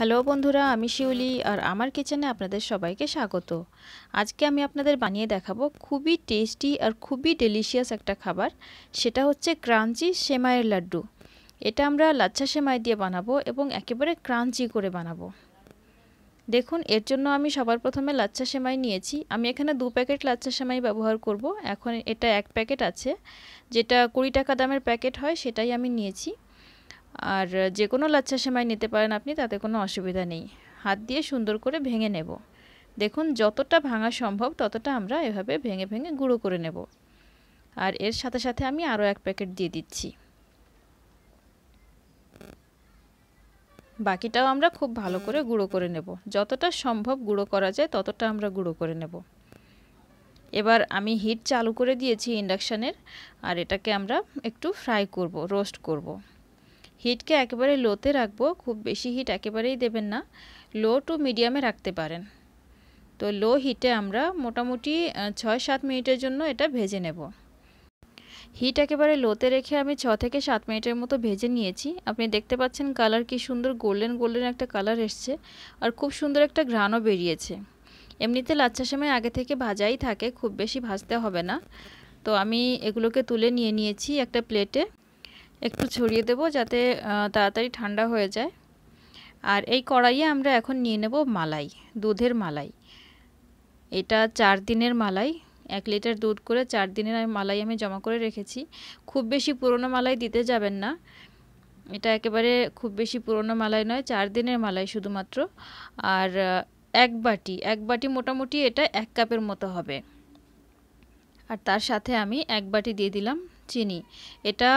Hello বন্ধুরা আমি শিউলি আর আমার কিচেনে আপনাদের সবাইকে স্বাগত আজকে আমি আপনাদের বানিয়ে দেখাবো খুবই টেস্টি আর খুবই ডেলিশিয়াস একটা খাবার সেটা হচ্ছে ক্রাঞ্চি সেমাইয়ের লাড্ডু এটা আমরা লাচ্ছা সেমাই দিয়ে বানাবো এবং একেবারে ক্রাঞ্চি করে বানাবো দেখুন এর জন্য আমি সবার প্রথমে লাচ্ছা সেমাই নিয়েছি আমি এখানে দু প্যাকেট লাচ্ছা সেমাই ব্যবহার করব এখন এটা এক প্যাকেট আছে যেটা কুড়ি টাকা দামের প্যাকেট হয় সেটাই আমি নিয়েছি আর যে কোনো লাচ্ছা সেমাই নিতে পারেন আপনি তাতে কোনো অসুবিধা নেই হাত দিয়ে সুন্দর করে ভেঙে নেব দেখুন যতটা ভাঙা সম্ভব ততটা আমরা এভাবে ভেঙে ভেঙে গুঁড়ো করে নেব আর এর সাথে সাথে আমি আরও এক প্যাকেট দিয়ে দিচ্ছি বাকিটাও আমরা খুব ভালো করে গুঁড়ো করে নেব যতটা সম্ভব গুঁড়ো করা যায় ততটা আমরা গুঁড়ো করে নেব এবার আমি হিট চালু করে দিয়েছি ইন্ডাকশানের আর এটাকে আমরা একটু ফ্রাই করব রোস্ট করব। হিটকে একেবারে লোতে রাখবো খুব বেশি হিট একেবারেই দেবেন না লো টু মিডিয়ামে রাখতে পারেন তো লো হিটে আমরা মোটামুটি ছয় সাত মিনিটের জন্য এটা ভেজে নেব হিট একেবারে লোতে রেখে আমি ছ থেকে সাত মিনিটের মতো ভেজে নিয়েছি আপনি দেখতে পাচ্ছেন কালার কি সুন্দর গোল্ডেন গোল্ডেন একটা কালার এসছে আর খুব সুন্দর একটা ঘ্রাণও বেরিয়েছে এমনিতে লাচ্চা সময় আগে থেকে ভাজাই থাকে খুব বেশি ভাজতে হবে না তো আমি এগুলোকে তুলে নিয়ে নিয়েছি একটা প্লেটে একটু ছড়িয়ে দেব যাতে তাড়াতাড়ি ঠান্ডা হয়ে যায় আর এই কড়াইয়ে আমরা এখন নিয়ে নেব মালাই দুধের মালাই এটা চার দিনের মালাই এক লিটার দুধ করে চার দিনের মালাই আমি জমা করে রেখেছি খুব বেশি পুরনো মালাই দিতে যাবেন না এটা একেবারে খুব বেশি পুরনো মালাই নয় চার দিনের মালাই শুধুমাত্র আর এক বাটি এক বাটি মোটামুটি এটা এক কাপের মতো হবে আর তার সাথে আমি এক বাটি দিয়ে দিলাম চিনি এটা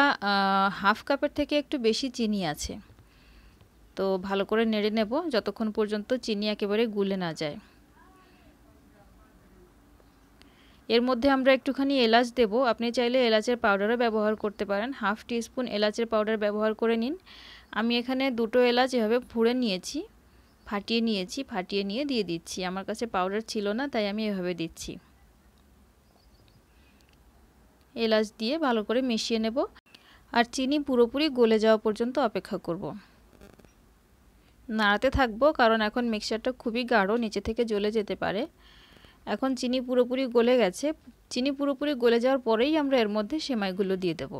হাফ কাপের থেকে একটু বেশি চিনি আছে তো ভালো করে নেড়ে নেব যতক্ষণ পর্যন্ত চিনি একেবারে গুলে না যায় এর মধ্যে আমরা একটুখানি এলাচ দেব আপনি চাইলে এলাচের পাউডারও ব্যবহার করতে পারেন হাফ টিস্পুন এলাচের পাউডার ব্যবহার করে নিন আমি এখানে দুটো এলাচ এভাবে ফুড়ে নিয়েছি ফাটিয়ে নিয়েছি ফাটিয়ে নিয়ে দিয়ে দিচ্ছি আমার কাছে পাউডার ছিল না তাই আমি এভাবে দিচ্ছি এলাচ দিয়ে ভালো করে মিশিয়ে নেব আর চিনি পুরোপুরি গলে যাওয়া পর্যন্ত অপেক্ষা করব। নাড়াতে থাকবো কারণ এখন মিক্সারটা খুবই গাঢ় নিচে থেকে জ্বলে যেতে পারে এখন চিনি পুরোপুরি গলে গেছে চিনি পুরোপুরি গলে যাওয়ার পরেই আমরা এর মধ্যে সেমাইগুলো দিয়ে দেব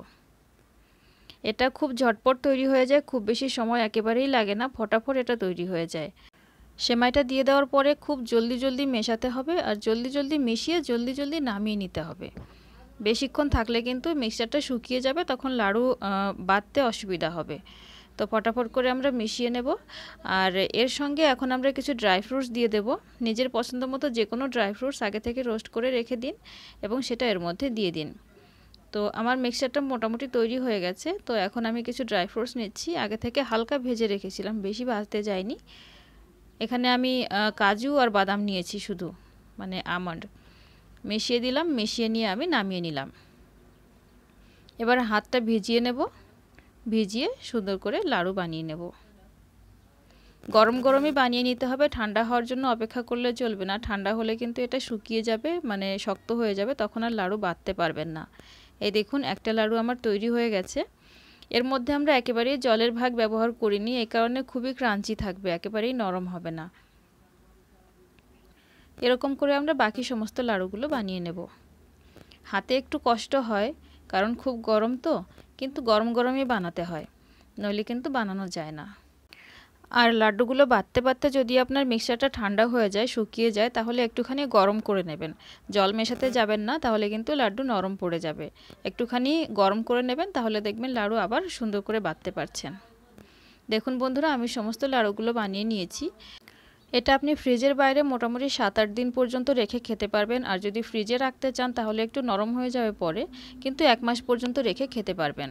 এটা খুব ঝটপট তৈরি হয়ে যায় খুব বেশি সময় একেবারেই লাগে না ফটাফট এটা তৈরি হয়ে যায় সেমাইটা দিয়ে দেওয়ার পরে খুব জলদি জলদি মেশাতে হবে আর জলদি জলদি মিশিয়ে জলদি জলদি নামিয়ে নিতে হবে বেশিক্ষণ থাকলে কিন্তু মিক্সচারটা শুকিয়ে যাবে তখন লাড়ু বাঁধতে অসুবিধা হবে তো ফটাফট করে আমরা মিশিয়ে নেব আর এর সঙ্গে এখন আমরা কিছু ড্রাই ফ্রুটস দিয়ে দেব নিজের পছন্দ মতো যে কোনো ড্রাই ফ্রুটস আগে থেকে রোস্ট করে রেখে দিন এবং সেটা এর মধ্যে দিয়ে দিন তো আমার মিক্সচারটা মোটামুটি তৈরি হয়ে গেছে তো এখন আমি কিছু ড্রাই ফ্রুটস নিচ্ছি আগে থেকে হালকা ভেজে রেখেছিলাম বেশি ভাজতে যায়নি এখানে আমি কাজু আর বাদাম নিয়েছি শুধু মানে আমন্ড মিশিয়ে দিলাম মিশিয়ে নিয়ে আমি নামিয়ে নিলাম এবার হাতটা ভিজিয়ে নেব ভিজিয়ে সুন্দর করে লাড়ু বানিয়ে নেব গরম গরমই বানিয়ে নিতে হবে ঠান্ডা হওয়ার জন্য অপেক্ষা করলে চলবে না ঠান্ডা হলে কিন্তু এটা শুকিয়ে যাবে মানে শক্ত হয়ে যাবে তখন আর লাড়ু বাঁধতে পারবেন না এই দেখুন একটা লাড়ু আমার তৈরি হয়ে গেছে এর মধ্যে আমরা একেবারেই জলের ভাগ ব্যবহার করিনি এ কারণে খুবই ক্রাঞ্চি থাকবে একেবারেই নরম হবে না এরকম করে আমরা বাকি সমস্ত লাড়ুগুলো বানিয়ে নেব হাতে একটু কষ্ট হয় কারণ খুব গরম তো কিন্তু গরম গরমই বানাতে হয় নইলে কিন্তু বানানো যায় না আর লাড্ডুগুলো বাঁধতে বাড়তে যদি আপনার মিক্সারটা ঠান্ডা হয়ে যায় শুকিয়ে যায় তাহলে একটুখানি গরম করে নেবেন জল মেশাতে যাবেন না তাহলে কিন্তু লাড্ডু নরম পড়ে যাবে একটুখানি গরম করে নেবেন তাহলে দেখবেন লাড়ু আবার সুন্দর করে বাঁধতে পারছেন দেখুন বন্ধুরা আমি সমস্ত লাড়ুগুলো বানিয়ে নিয়েছি এটা আপনি ফ্রিজের বাইরে মোটামুটি সাত আট দিন পর্যন্ত রেখে খেতে পারবেন আর যদি ফ্রিজে রাখতে চান তাহলে একটু নরম হয়ে যাবে পরে কিন্তু এক মাস পর্যন্ত রেখে খেতে পারবেন